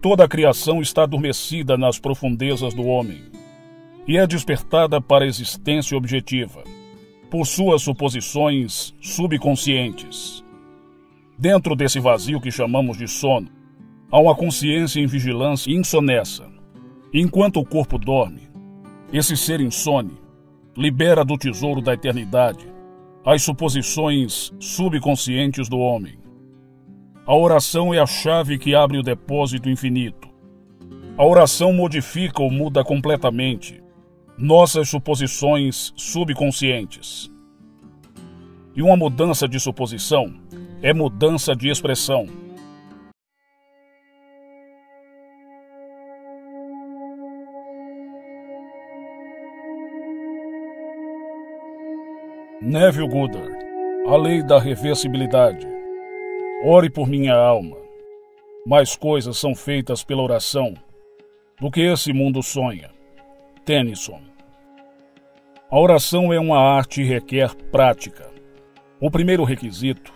Toda a criação está adormecida nas profundezas do homem e é despertada para a existência objetiva, por suas suposições subconscientes. Dentro desse vazio que chamamos de sono, há uma consciência em vigilância insonessa. Enquanto o corpo dorme, esse ser insone libera do tesouro da eternidade as suposições subconscientes do homem. A oração é a chave que abre o depósito infinito. A oração modifica ou muda completamente nossas suposições subconscientes. E uma mudança de suposição é mudança de expressão. Neville Goddard, A Lei da Reversibilidade. Ore por minha alma. Mais coisas são feitas pela oração do que esse mundo sonha. Tennyson. A oração é uma arte e requer prática. O primeiro requisito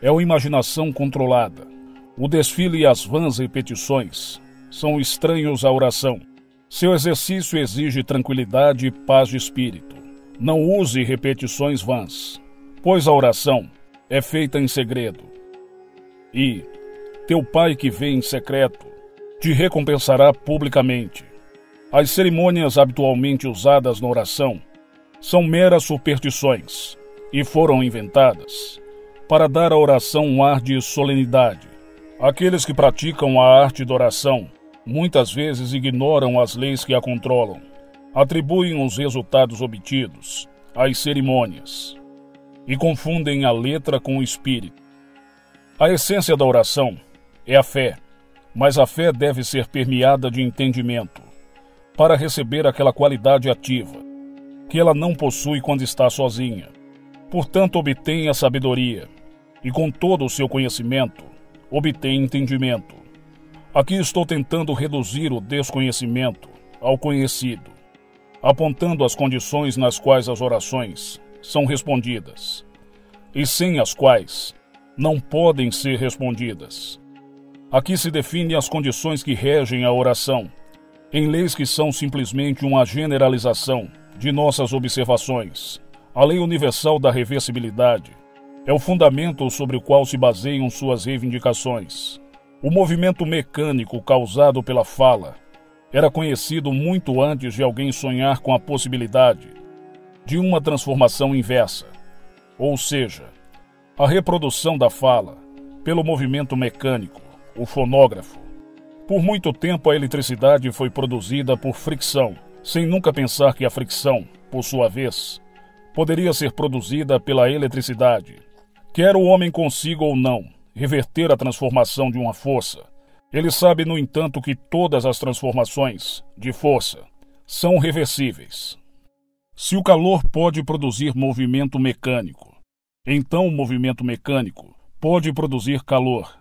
é a imaginação controlada. O desfile e as vãs repetições são estranhos à oração. Seu exercício exige tranquilidade e paz de espírito. Não use repetições vãs, pois a oração é feita em segredo. E teu pai que vê em secreto te recompensará publicamente. As cerimônias habitualmente usadas na oração são meras superstições e foram inventadas para dar à oração um ar de solenidade. Aqueles que praticam a arte da oração muitas vezes ignoram as leis que a controlam, atribuem os resultados obtidos às cerimônias e confundem a letra com o espírito. A essência da oração é a fé, mas a fé deve ser permeada de entendimento, para receber aquela qualidade ativa, que ela não possui quando está sozinha. Portanto, obtém a sabedoria, e com todo o seu conhecimento, obtém entendimento. Aqui estou tentando reduzir o desconhecimento ao conhecido, apontando as condições nas quais as orações são respondidas, e sem as quais não podem ser respondidas. Aqui se definem as condições que regem a oração, em leis que são simplesmente uma generalização de nossas observações. A lei universal da reversibilidade é o fundamento sobre o qual se baseiam suas reivindicações. O movimento mecânico causado pela fala era conhecido muito antes de alguém sonhar com a possibilidade de uma transformação inversa, ou seja, a reprodução da fala, pelo movimento mecânico, o fonógrafo. Por muito tempo, a eletricidade foi produzida por fricção, sem nunca pensar que a fricção, por sua vez, poderia ser produzida pela eletricidade. Quer o homem consiga ou não reverter a transformação de uma força, ele sabe, no entanto, que todas as transformações de força são reversíveis. Se o calor pode produzir movimento mecânico, então o movimento mecânico pode produzir calor.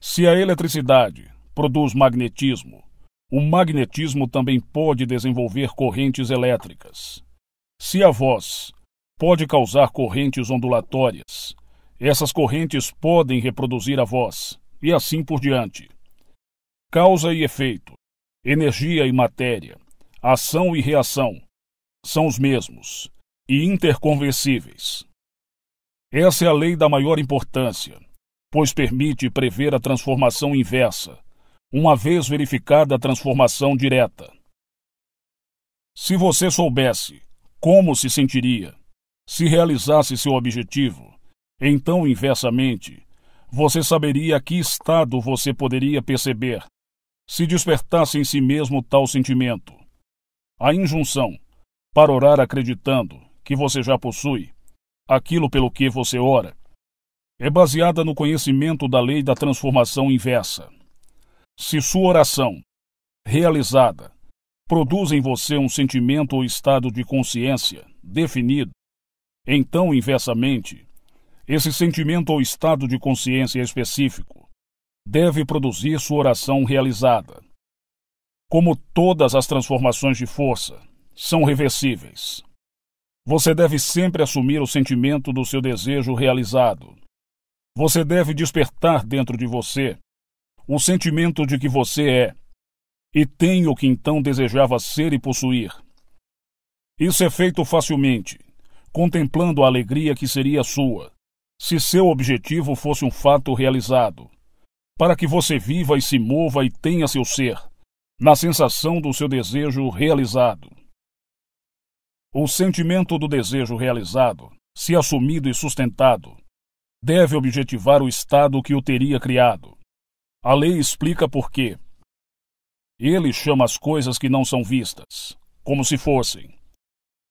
Se a eletricidade produz magnetismo, o magnetismo também pode desenvolver correntes elétricas. Se a voz pode causar correntes ondulatórias, essas correntes podem reproduzir a voz, e assim por diante. Causa e efeito, energia e matéria, ação e reação são os mesmos e interconversíveis. Essa é a lei da maior importância, pois permite prever a transformação inversa, uma vez verificada a transformação direta. Se você soubesse como se sentiria se realizasse seu objetivo, então, inversamente, você saberia a que estado você poderia perceber se despertasse em si mesmo tal sentimento. A injunção, para orar acreditando que você já possui, aquilo pelo que você ora, é baseada no conhecimento da lei da transformação inversa. Se sua oração, realizada, produz em você um sentimento ou estado de consciência definido, então, inversamente, esse sentimento ou estado de consciência específico deve produzir sua oração realizada. Como todas as transformações de força são reversíveis, você deve sempre assumir o sentimento do seu desejo realizado. Você deve despertar dentro de você o sentimento de que você é e tem o que então desejava ser e possuir. Isso é feito facilmente, contemplando a alegria que seria sua, se seu objetivo fosse um fato realizado, para que você viva e se mova e tenha seu ser, na sensação do seu desejo realizado. O sentimento do desejo realizado, se assumido e sustentado, deve objetivar o Estado que o teria criado. A lei explica por quê. Ele chama as coisas que não são vistas, como se fossem,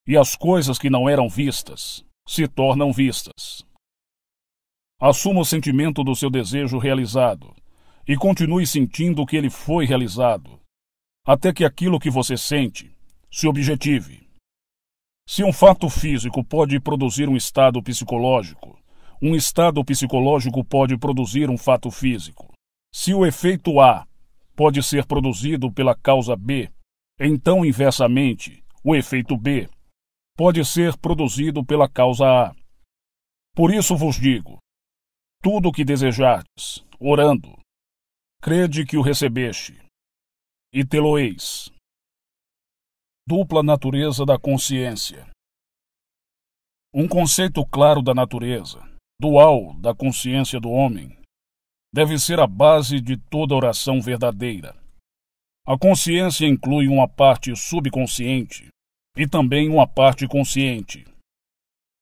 e as coisas que não eram vistas se tornam vistas. Assuma o sentimento do seu desejo realizado e continue sentindo que ele foi realizado, até que aquilo que você sente se objetive. Se um fato físico pode produzir um estado psicológico, um estado psicológico pode produzir um fato físico. Se o efeito A pode ser produzido pela causa B, então, inversamente, o efeito B pode ser produzido pela causa A. Por isso vos digo: tudo o que desejardes, orando, crede que o recebeste, e tê-lo-eis dupla natureza da consciência. Um conceito claro da natureza, dual da consciência do homem, deve ser a base de toda oração verdadeira. A consciência inclui uma parte subconsciente e também uma parte consciente.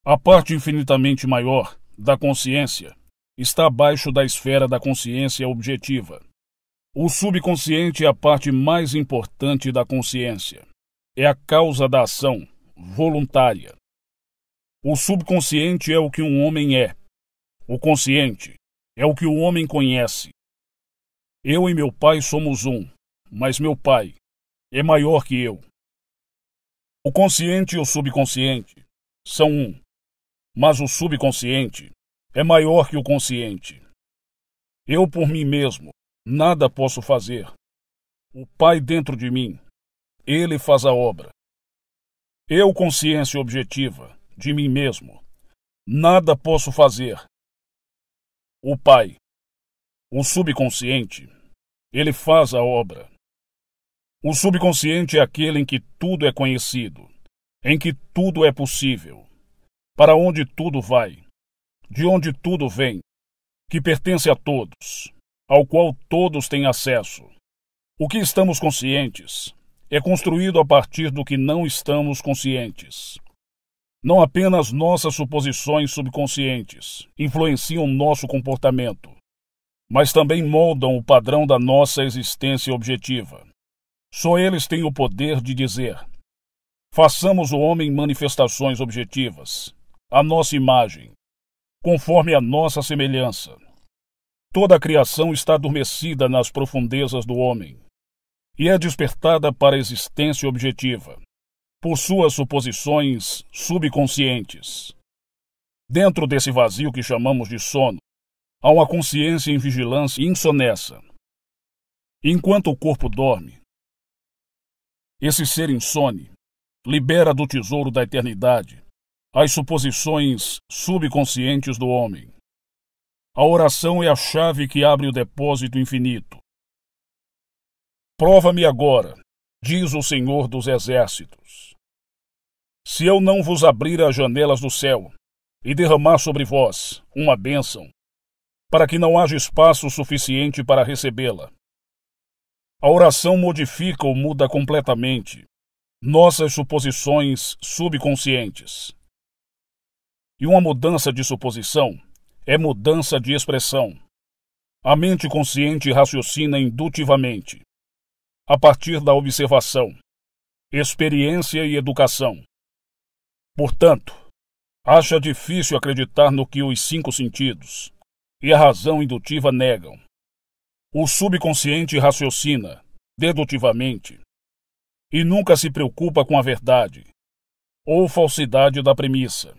A parte infinitamente maior da consciência está abaixo da esfera da consciência objetiva. O subconsciente é a parte mais importante da consciência é a causa da ação, voluntária. O subconsciente é o que um homem é. O consciente é o que o homem conhece. Eu e meu pai somos um, mas meu pai é maior que eu. O consciente e o subconsciente são um, mas o subconsciente é maior que o consciente. Eu por mim mesmo nada posso fazer. O Pai dentro de mim ele faz a obra. Eu, consciência objetiva, de mim mesmo, nada posso fazer. O Pai, o subconsciente, ele faz a obra. O subconsciente é aquele em que tudo é conhecido, em que tudo é possível, para onde tudo vai, de onde tudo vem, que pertence a todos, ao qual todos têm acesso. O que estamos conscientes é construído a partir do que não estamos conscientes. Não apenas nossas suposições subconscientes influenciam nosso comportamento, mas também moldam o padrão da nossa existência objetiva. Só eles têm o poder de dizer: façamos o homem manifestações objetivas, a nossa imagem, conforme a nossa semelhança. Toda a criação está adormecida nas profundezas do homem e é despertada para a existência objetiva, por suas suposições subconscientes. Dentro desse vazio que chamamos de sono, há uma consciência em vigilância insonessa. Enquanto o corpo dorme, esse ser insone libera do tesouro da eternidade as suposições subconscientes do homem. A oração é a chave que abre o depósito infinito, Prova-me agora, diz o Senhor dos Exércitos. Se eu não vos abrir as janelas do céu e derramar sobre vós uma bênção, para que não haja espaço suficiente para recebê-la. A oração modifica ou muda completamente nossas suposições subconscientes. E uma mudança de suposição é mudança de expressão. A mente consciente raciocina indutivamente a partir da observação, experiência e educação. Portanto, acha difícil acreditar no que os cinco sentidos e a razão indutiva negam. O subconsciente raciocina, dedutivamente, e nunca se preocupa com a verdade ou falsidade da premissa,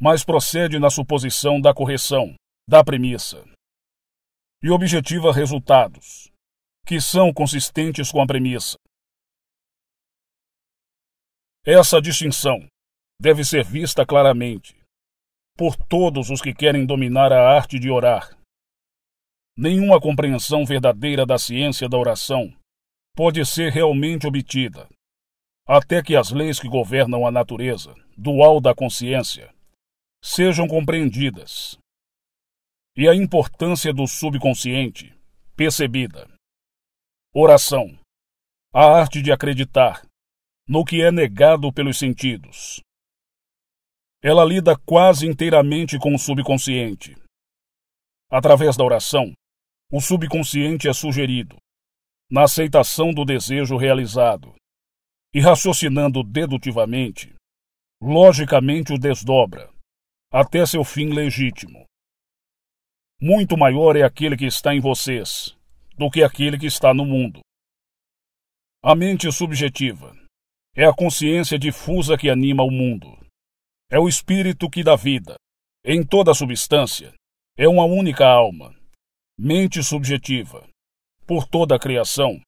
mas procede na suposição da correção da premissa e objetiva resultados que são consistentes com a premissa. Essa distinção deve ser vista claramente por todos os que querem dominar a arte de orar. Nenhuma compreensão verdadeira da ciência da oração pode ser realmente obtida até que as leis que governam a natureza, dual da consciência, sejam compreendidas e a importância do subconsciente percebida. Oração. A arte de acreditar no que é negado pelos sentidos. Ela lida quase inteiramente com o subconsciente. Através da oração, o subconsciente é sugerido, na aceitação do desejo realizado, e raciocinando dedutivamente, logicamente o desdobra, até seu fim legítimo. Muito maior é aquele que está em vocês do que aquele que está no mundo. A mente subjetiva é a consciência difusa que anima o mundo. É o espírito que dá vida. Em toda substância, é uma única alma. Mente subjetiva. Por toda a criação,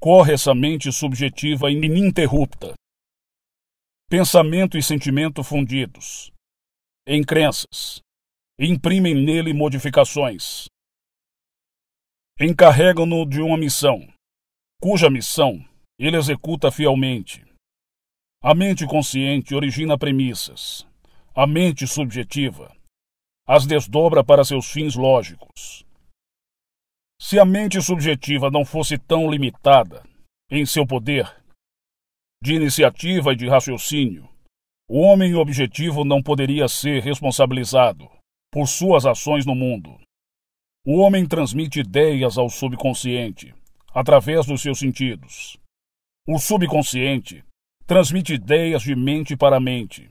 corre essa mente subjetiva ininterrupta. Pensamento e sentimento fundidos em crenças imprimem nele modificações, encarregam-no de uma missão, cuja missão ele executa fielmente. A mente consciente origina premissas. A mente subjetiva as desdobra para seus fins lógicos. Se a mente subjetiva não fosse tão limitada em seu poder de iniciativa e de raciocínio, o homem objetivo não poderia ser responsabilizado por suas ações no mundo. O homem transmite ideias ao subconsciente, através dos seus sentidos. O subconsciente transmite ideias de mente para mente,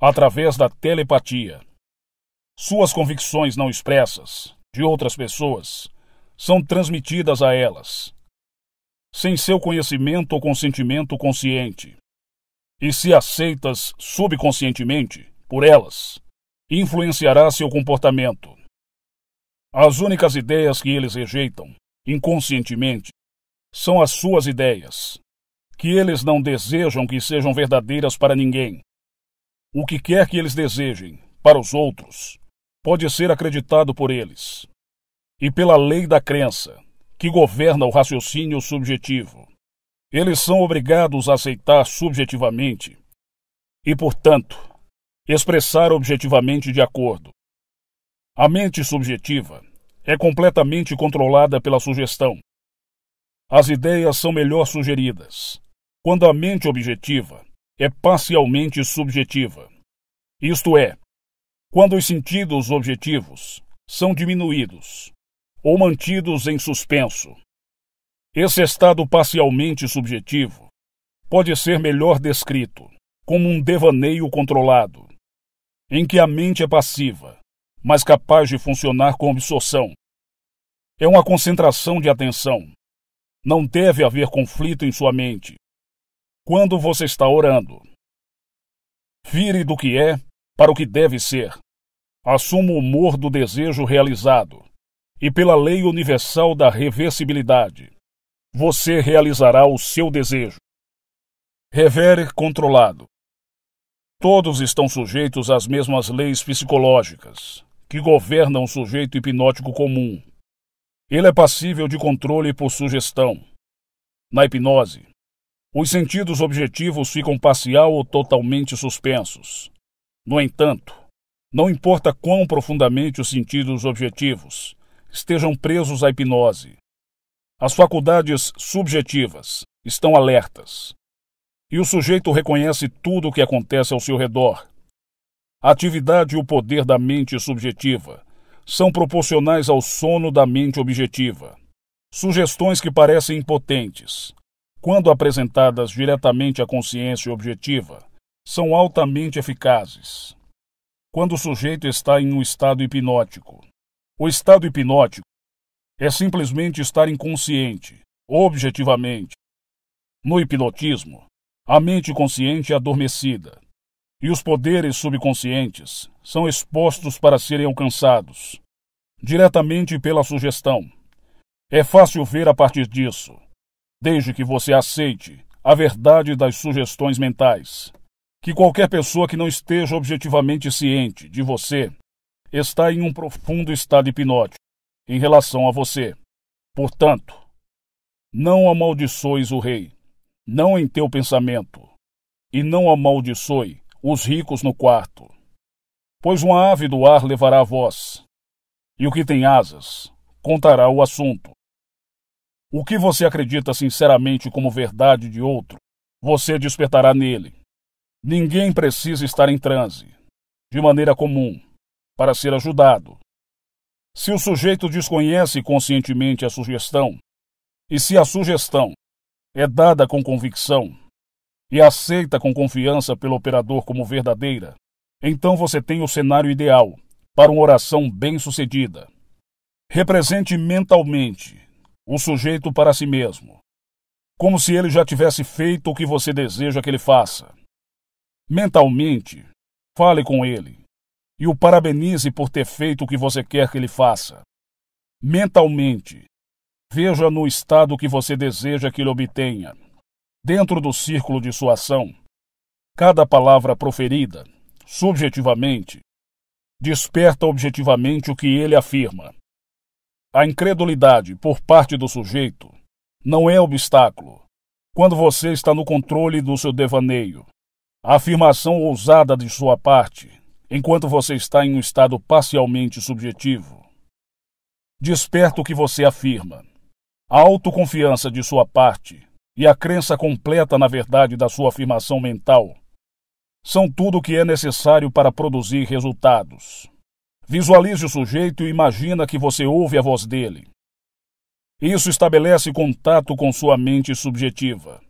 através da telepatia. Suas convicções não expressas, de outras pessoas, são transmitidas a elas, sem seu conhecimento ou consentimento consciente, e se aceitas subconscientemente por elas, influenciará seu comportamento. As únicas ideias que eles rejeitam, inconscientemente, são as suas ideias, que eles não desejam que sejam verdadeiras para ninguém. O que quer que eles desejem para os outros pode ser acreditado por eles. E pela lei da crença, que governa o raciocínio subjetivo, eles são obrigados a aceitar subjetivamente e, portanto, expressar objetivamente de acordo a mente subjetiva é completamente controlada pela sugestão. As ideias são melhor sugeridas quando a mente objetiva é parcialmente subjetiva. Isto é, quando os sentidos objetivos são diminuídos ou mantidos em suspenso. Esse estado parcialmente subjetivo pode ser melhor descrito como um devaneio controlado, em que a mente é passiva mas capaz de funcionar com absorção. É uma concentração de atenção. Não deve haver conflito em sua mente. Quando você está orando, vire do que é para o que deve ser. Assuma o humor do desejo realizado. E pela lei universal da reversibilidade, você realizará o seu desejo. Revere controlado. Todos estão sujeitos às mesmas leis psicológicas, que governa um sujeito hipnótico comum. Ele é passível de controle por sugestão. Na hipnose, os sentidos objetivos ficam parcial ou totalmente suspensos. No entanto, não importa quão profundamente os sentidos objetivos estejam presos à hipnose, as faculdades subjetivas estão alertas. E o sujeito reconhece tudo o que acontece ao seu redor, a atividade e o poder da mente subjetiva são proporcionais ao sono da mente objetiva. Sugestões que parecem impotentes, quando apresentadas diretamente à consciência objetiva, são altamente eficazes. Quando o sujeito está em um estado hipnótico, o estado hipnótico é simplesmente estar inconsciente, objetivamente. No hipnotismo, a mente consciente é adormecida, e os poderes subconscientes são expostos para serem alcançados diretamente pela sugestão. É fácil ver a partir disso, desde que você aceite a verdade das sugestões mentais, que qualquer pessoa que não esteja objetivamente ciente de você está em um profundo estado hipnótico em relação a você. Portanto, não amaldiçoes o rei, não em teu pensamento, e não amaldiçoe os ricos no quarto. Pois uma ave do ar levará a voz, e o que tem asas contará o assunto. O que você acredita sinceramente como verdade de outro, você despertará nele. Ninguém precisa estar em transe, de maneira comum, para ser ajudado. Se o sujeito desconhece conscientemente a sugestão, e se a sugestão é dada com convicção, e aceita com confiança pelo operador como verdadeira, então você tem o cenário ideal para uma oração bem-sucedida. Represente mentalmente o sujeito para si mesmo, como se ele já tivesse feito o que você deseja que ele faça. Mentalmente, fale com ele e o parabenize por ter feito o que você quer que ele faça. Mentalmente, veja no estado que você deseja que ele obtenha dentro do círculo de sua ação. Cada palavra proferida, subjetivamente, desperta objetivamente o que ele afirma. A incredulidade por parte do sujeito não é obstáculo quando você está no controle do seu devaneio. A afirmação ousada de sua parte, enquanto você está em um estado parcialmente subjetivo, desperta o que você afirma. A autoconfiança de sua parte e a crença completa na verdade da sua afirmação mental são tudo o que é necessário para produzir resultados. Visualize o sujeito e imagina que você ouve a voz dele. Isso estabelece contato com sua mente subjetiva.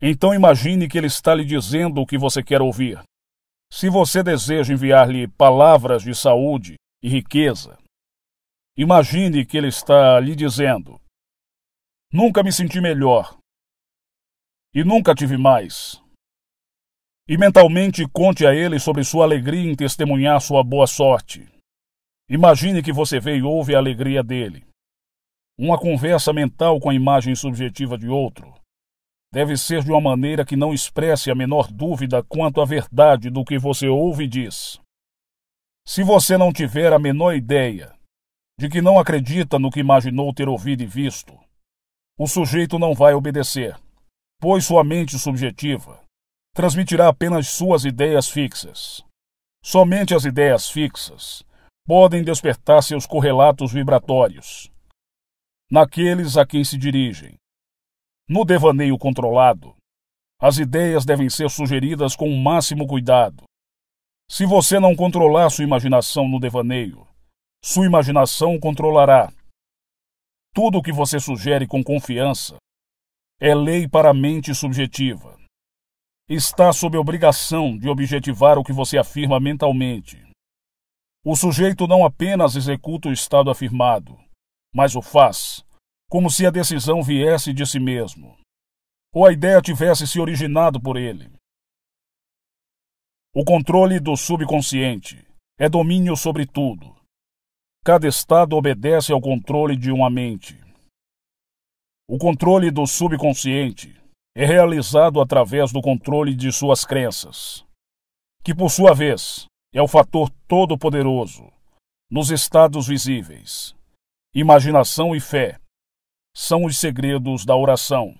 Então imagine que ele está lhe dizendo o que você quer ouvir. Se você deseja enviar-lhe palavras de saúde e riqueza, imagine que ele está lhe dizendo: Nunca me senti melhor, e nunca tive mais. E mentalmente conte a ele sobre sua alegria em testemunhar sua boa sorte. Imagine que você vê e ouve a alegria dele. Uma conversa mental com a imagem subjetiva de outro deve ser de uma maneira que não expresse a menor dúvida quanto à verdade do que você ouve e diz. Se você não tiver a menor ideia de que não acredita no que imaginou ter ouvido e visto, o sujeito não vai obedecer expôs sua mente subjetiva. Transmitirá apenas suas ideias fixas. Somente as ideias fixas podem despertar seus correlatos vibratórios naqueles a quem se dirigem. No devaneio controlado, as ideias devem ser sugeridas com o máximo cuidado. Se você não controlar sua imaginação no devaneio, sua imaginação controlará. Tudo o que você sugere com confiança é lei para a mente subjetiva. Está sob obrigação de objetivar o que você afirma mentalmente. O sujeito não apenas executa o estado afirmado, mas o faz, como se a decisão viesse de si mesmo, ou a ideia tivesse se originado por ele. O controle do subconsciente é domínio sobre tudo. Cada estado obedece ao controle de uma mente. O controle do subconsciente é realizado através do controle de suas crenças, que por sua vez é o fator todo-poderoso nos estados visíveis. Imaginação e fé são os segredos da oração.